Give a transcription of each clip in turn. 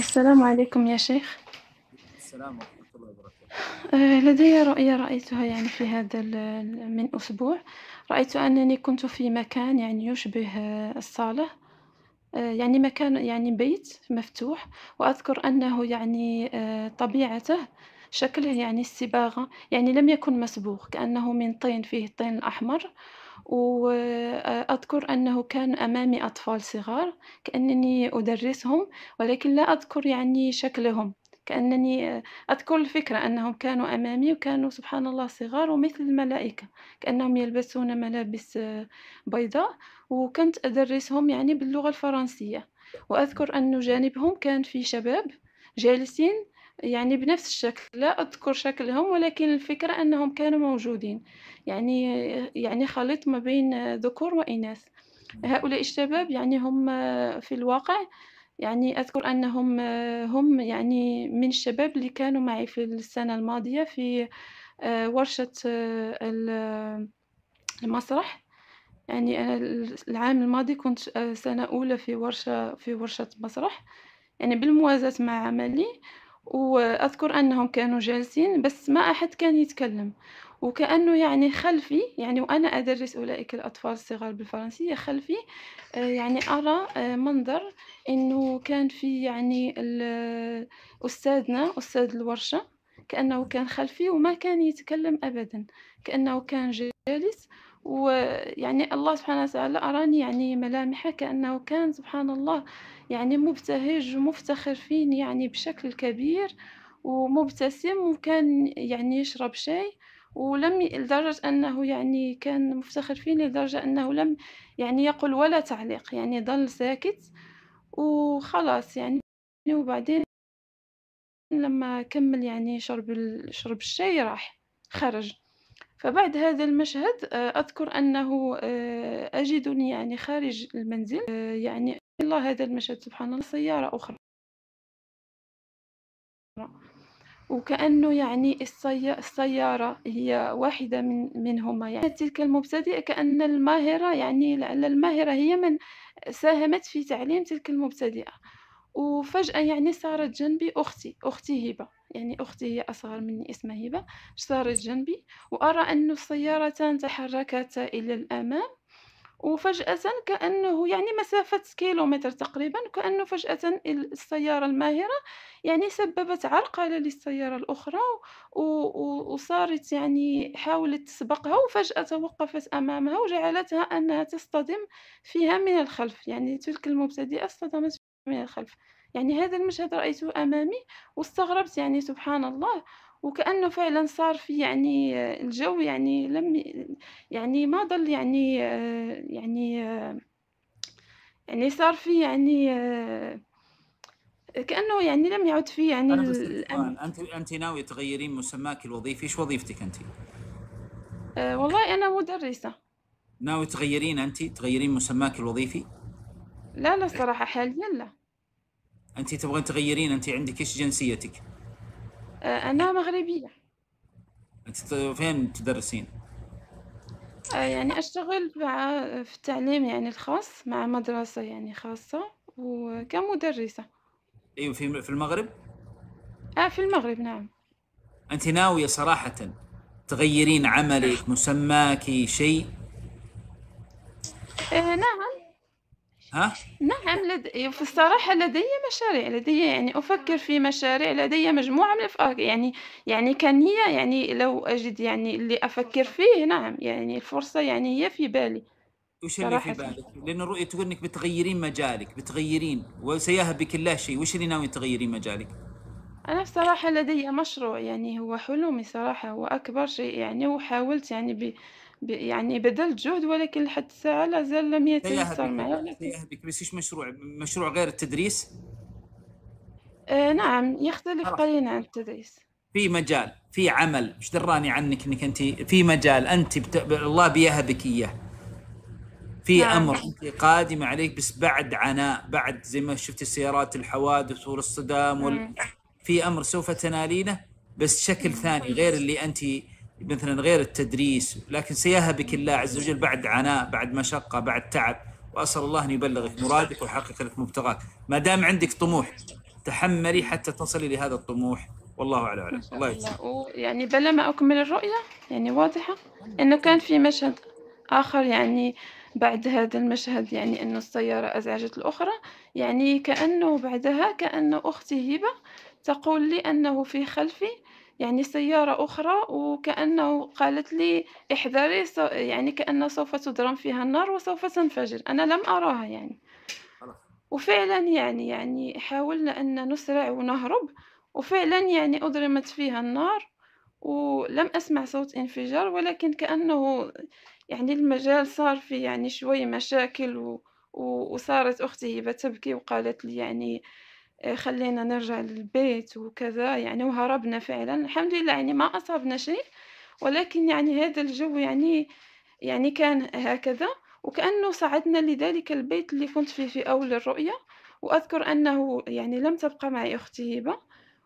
السلام عليكم يا شيخ السلام آه، لدي رؤية رأيتها يعني في هذا من أسبوع رأيت أنني كنت في مكان يعني يشبه آه، الصالة آه، يعني مكان يعني بيت مفتوح وأذكر أنه يعني طبيعته شكله يعني الصباغة يعني لم يكن مسبوق كأنه من طين فيه الطين الأحمر وأذكر أنه كان أمامي أطفال صغار كأنني أدرسهم ولكن لا أذكر يعني شكلهم كأنني آه، أذكر الفكرة أنهم كانوا أمامي وكانوا سبحان الله صغار ومثل الملائكة كأنهم يلبسون ملابس آه، بيضاء وكنت أدرسهم يعني باللغة الفرنسية وأذكر أن جانبهم كان في شباب جالسين يعني بنفس الشكل لا أذكر شكلهم ولكن الفكرة أنهم كانوا موجودين يعني يعني خليط ما بين ذكور وإناث هؤلاء الشباب يعني هم في الواقع يعني أذكر أنهم هم يعني من الشباب اللي كانوا معي في السنة الماضية في آه، ورشة آه، المسرح يعني أنا العام الماضي كنت آه، سنة أولى في ورشة في ورشة مسرح يعني بالموازاة مع عملي وأذكر أنهم كانوا جالسين بس ما أحد كان يتكلم وكأنه يعني خلفي يعني وأنا أدرس أولئك الأطفال الصغار بالفرنسية خلفي آه، يعني أرى آه، منظر أنه كان في يعني آه، أستاذنا أستاذ الورشة كأنه كان خلفي وما كان يتكلم أبدا كأنه كان جالس ويعني الله سبحانه وتعالى أراني يعني ملامحه كأنه كان سبحان الله يعني مبتهج ومفتخر فيني يعني بشكل كبير ومبتسم وكان يعني يشرب شاي ولم لدرجة أنه يعني كان مفتخر فيني لدرجة أنه لم يعني يقل ولا تعليق يعني ظل ساكت وخلاص يعني وبعدين لما كمل يعني شرب شرب الشاي راح خرج فبعد هذا المشهد آه، أذكر أنه آه، أجدني يعني خارج المنزل آه، يعني الله هذا المشهد سبحان الله سيارة أخرى وكأنه يعني السيارة هي واحدة من منهما يعني تلك المبتدئة كأن الماهرة يعني لعل الماهرة هي من ساهمت في تعليم تلك المبتدئة وفجأة يعني صارت جنبي أختي أختي هبة يعني أختي هي أصغر مني اسمها هبة صارت جنبي وأرى أن السيارتان تحركتا إلى الأمام وفجأة كأنه يعني مسافة كيلومتر تقريبا كأنه فجأة السيارة الماهرة يعني سببت عرقلة للسيارة الأخرى وصارت يعني حاولت تسبقها وفجأة وقفت أمامها وجعلتها أنها تصطدم فيها من الخلف يعني تلك المبتدئة اصطدمت من الخلف يعني هذا المشهد رأيته أمامي واستغربت يعني سبحان الله وكأنه فعلا صار في يعني الجو يعني لم يعني ما ضل يعني يعني يعني صار في يعني كأنه يعني لم يعد في يعني الأمن أنت أنت ناوية تغيرين مسماك الوظيفي إيش وظيفتك أنت؟ أه، والله أنا مدرسة ناوي تغيرين أنت تغيرين مسماك الوظيفي؟ لا لا صراحة حاليا لا انت تبغين تغيرين انت عندك ايش جنسيتك آه، أنا مغربية انت فين تدرسين آه، يعني أشتغل مع في التعليم يعني الخاص مع مدرسة يعني خاصة وكمدرسة ايوه في في المغرب آه في المغرب نعم انت ناويه صراحه تغيرين عملك مسماكي شيء آه نعم ها؟ نعم لدي في الصراحة لدي مشاريع لدي يعني أفكر في مشاريع لدي مجموعة من الأفكار يعني يعني كان هي يعني لو أجد يعني اللي أفكر فيه نعم يعني الفرصة يعني هي في بالي وش اللي في بالك؟ لأن الرؤية تقول إنك بتغيرين مجالك بتغيرين وسيهبك الله شيء وش اللي ناوي تغيرين مجالك؟ أنا بصراحة لدي مشروع يعني هو حلمي صراحة هو أكبر شيء يعني وحاولت يعني ب يعني بذلت جهد ولكن لحد الساعة لا زال لم يتيسر معي هذيك ايش مشروع مشروع غير التدريس آه نعم يختلف قليلا عن التدريس في مجال في عمل ايش دراني عنك انك انت في مجال انت بت... الله بيهبك اياه في نعم. امر قادم قادمه عليك بس بعد عناء بعد زي ما شفت السيارات الحوادث والصدام وال... في امر سوف تنالينه بس شكل ثاني طيب. غير اللي انت مثلا غير التدريس لكن سيهبك الله عز وجل بعد عناء بعد مشقه بعد تعب واسال الله ان يبلغك مرادك ويحقق لك مبتغاك ما دام عندك طموح تحملي حتى تصلي لهذا الطموح والله اعلم الله يجزاك يعني بلا ما اكمل الرؤيه يعني واضحه انه كان في مشهد اخر يعني بعد هذا المشهد يعني انه السيارة أزعجت الأخرى يعني كأنه بعدها كانه أختي هبة تقول لي أنه في خلفي يعني سيارة أخرى وكأنه قالت لي احذري سو- يعني كأن سوف تدرم فيها النار وسوف تنفجر أنا لم أراها يعني وفعلا يعني يعني حاولنا أن نسرع ونهرب وفعلا يعني أضرمت فيها النار ولم أسمع صوت انفجار ولكن كأنه يعني المجال صار فيه يعني شوي مشاكل و... و... وصارت أختي هبة تبكي وقالت لي يعني آه، خلينا نرجع للبيت وكذا يعني وهربنا فعلا الحمد لله يعني ما أصابنا شيء ولكن يعني هذا الجو يعني يعني كان هكذا وكأنه صعدنا لذلك البيت اللي كنت فيه في أول الرؤية وأذكر أنه يعني لم تبقى معي أختي هبة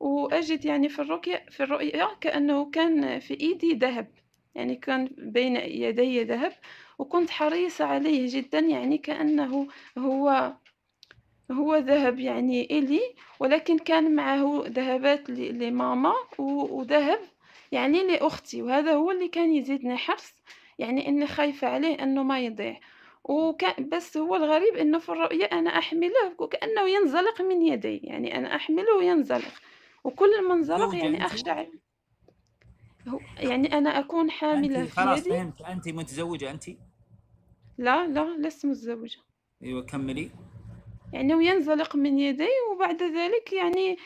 وأجد يعني في الرؤية في الرؤية كأنه كان في إيدي ذهب يعني كان بين يدي ذهب وكنت حريصة عليه جدا يعني كأنه هو هو ذهب يعني إلي ولكن كان معه ذهبات لماما وذهب يعني لأختي وهذا هو اللي كان يزيدني حرص يعني أني خايفة عليه أنه ما يضيع وكان بس هو الغريب أنه في الرؤية أنا أحمله وكأنه ينزلق من يدي يعني أنا أحمله وينزلق وكل ما انزلق يعني أخشى يعني أنا أكون حاملة في خلاص يدي. فهمت أنت متزوجة أنت؟ لا لا لست متزوجة أيوة كملي يعني وينزلق من يدي وبعد ذلك يعني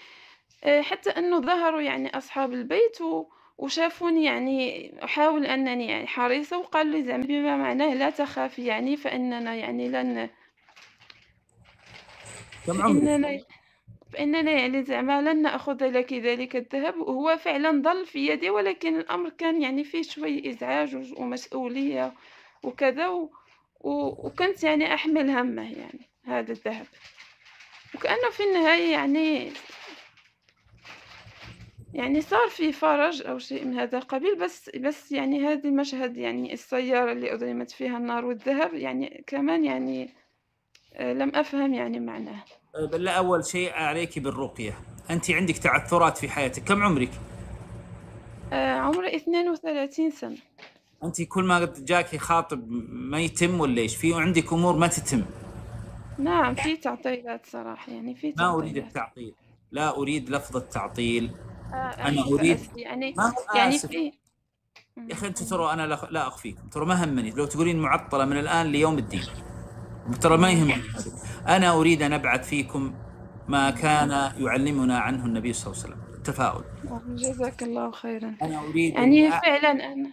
آه، حتى أنه ظهروا يعني أصحاب البيت و وشافوني يعني أحاول أنني يعني حريصة وقالوا لي زعما بما معناه لا تخافي يعني فإننا يعني لن كم عمرك؟ فاننا يعني زعما لن ناخذ لك ذلك الذهب وهو فعلا ظل في يدي ولكن الامر كان يعني فيه شوي ازعاج ومسؤوليه وكذا و... وكنت يعني أحمل همه يعني هذا الذهب وكأنه في النهاية يعني يعني صار في فرج أو شيء من هذا القبيل بس بس يعني هذا المشهد يعني السيارة اللي أضرمت فيها النار والذهب يعني كمان يعني آه، لم أفهم يعني معناه أه، بل أول شيء عليك بالرقية أنت عندك تعثرات في حياتك كم عمرك؟ آه، عمري 32 سنة انت كل ما جاك خاطب ما يتم ولا ايش؟ في عندك امور ما تتم نعم في تعطيلات صراحه يعني في ما اريد التعطيل لا اريد لفظ التعطيل آه انا اريد يعني آه، يعني في يا اخي انتم ترى انا لا اخفيكم ترى ما همني لو تقولين معطله من الان ليوم الدين ترى ما يهمني انا اريد ان ابعث فيكم ما كان يعلمنا عنه النبي صلى الله عليه وسلم التفاؤل نعم، جزاك الله خيرا انا اريد يعني فعلا انا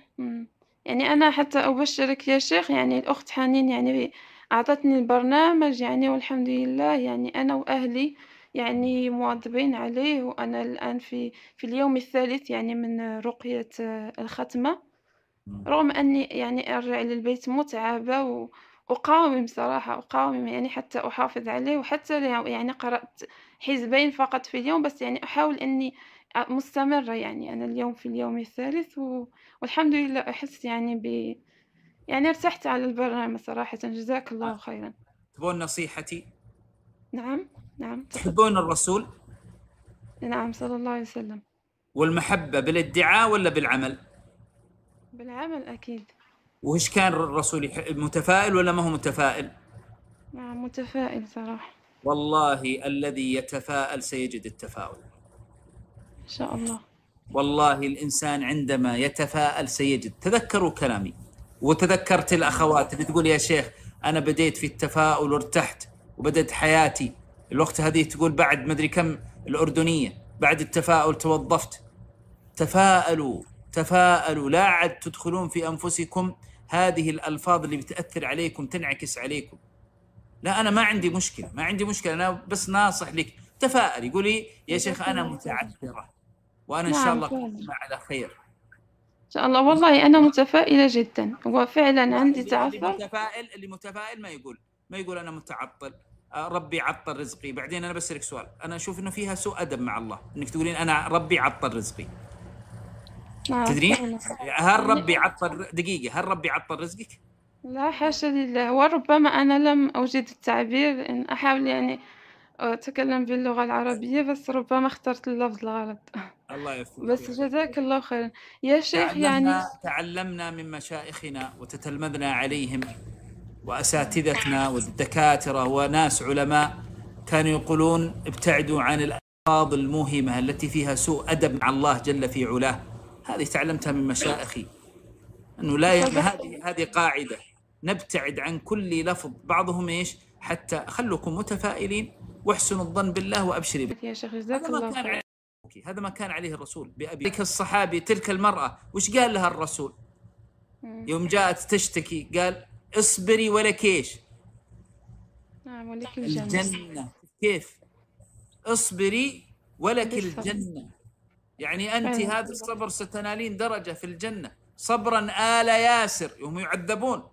يعني أنا حتى أبشرك يا شيخ يعني الأخت حنين يعني أعطتني البرنامج يعني والحمد لله يعني أنا وأهلي يعني مواظبين عليه وأنا الآن في في اليوم الثالث يعني من رقية الختمة رغم أني يعني أرجع للبيت متعبة واقاوم صراحة أقاوم يعني حتى أحافظ عليه وحتى يعني قرأت حزبين فقط في اليوم بس يعني أحاول أني مستمرة يعني أنا اليوم في اليوم الثالث و... والحمد لله أحس يعني ب يعني ارتحت على البرنامج صراحة جزاك آه. الله خيرا تبون نصيحتي؟ نعم نعم تحبون الرسول؟ نعم صلى الله عليه وسلم والمحبة بالادعاء ولا بالعمل؟ بالعمل أكيد وإيش كان الرسول متفائل ولا ما هو متفائل؟ نعم متفائل صراحة والله الذي يتفائل سيجد التفاؤل إن شاء الله والله الإنسان عندما يتفاءل سيجد تذكروا كلامي وتذكرت الأخوات اللي تقول يا شيخ أنا بديت في التفاؤل وارتحت وبدأت حياتي الوقت هذه تقول بعد ما ادري كم الأردنية بعد التفاؤل توظفت تفاءلوا تفاءلوا لا عد تدخلون في أنفسكم هذه الألفاظ اللي بتأثر عليكم تنعكس عليكم لا أنا ما عندي مشكلة ما عندي مشكلة أنا بس ناصح لك تفاءل يقول لي يا شيخ أنا متعثره وانا ان شاء نعم، الله على خير ان شاء الله والله انا متفائله جدا وفعلا عندي تعثر اللي متفائل اللي متفائل ما يقول ما يقول انا متعطل آه، ربي عطل رزقي بعدين انا بسالك سؤال انا اشوف انه فيها سوء ادب مع الله انك تقولين انا ربي عطل رزقي نعم، تدرين هل ربي عطل دقيقه هل ربي عطل رزقك لا حاشا لله وربما انا لم اوجد التعبير إن احاول يعني أتكلم باللغة العربية بس ربما اخترت اللفظ الغلط الله يوفقك بس جزاك الله خيرا يا شيخ يعني تعلمنا تعلمنا من مشايخنا وتتلمذنا عليهم وأساتذتنا والدكاترة وناس علماء كانوا يقولون ابتعدوا عن الألفاظ الموهمة التي فيها سوء أدب مع الله جل في علاه هذه تعلمتها من مشائخي أنه لا ي... هذه هذه قاعدة نبتعد عن كل لفظ بعضهم ايش حتى خلوكم متفائلين واحسن الظن بالله وابشري به يا شيخ جزاك هذا ما كان عليه هذا ما كان عليه الرسول بأبي تلك الصحابي تلك المرأة وش قال لها الرسول يوم جاءت تشتكي قال اصبري ولك ايش نعم ولك الجنة, الجنة. كيف اصبري ولك الجنة يعني أنت هذا الصبر ستنالين درجة في الجنة صبرا آل ياسر يوم يعذبون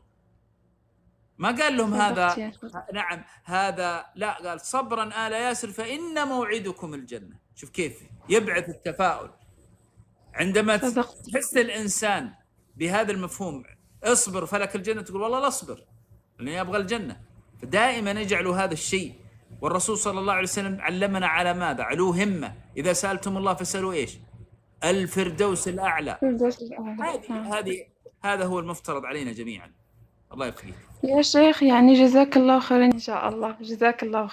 ما قال لهم هذا نعم هذا لا قال صبرا آل ياسر فإن موعدكم الجنة شوف كيف يبعث التفاؤل عندما تحس الإنسان بهذا المفهوم اصبر فلك الجنة تقول والله لا أصبر لأني أبغى الجنة فدائما اجعلوا هذا الشيء والرسول صلى الله عليه وسلم علمنا على ماذا علو همة إذا سألتم الله فاسألوا إيش الفردوس الأعلى هذه نعم. هذه هذا هو المفترض علينا جميعا الله يخليك يا شيخ يعني جزاك الله خيرا إن شاء الله جزاك الله خير.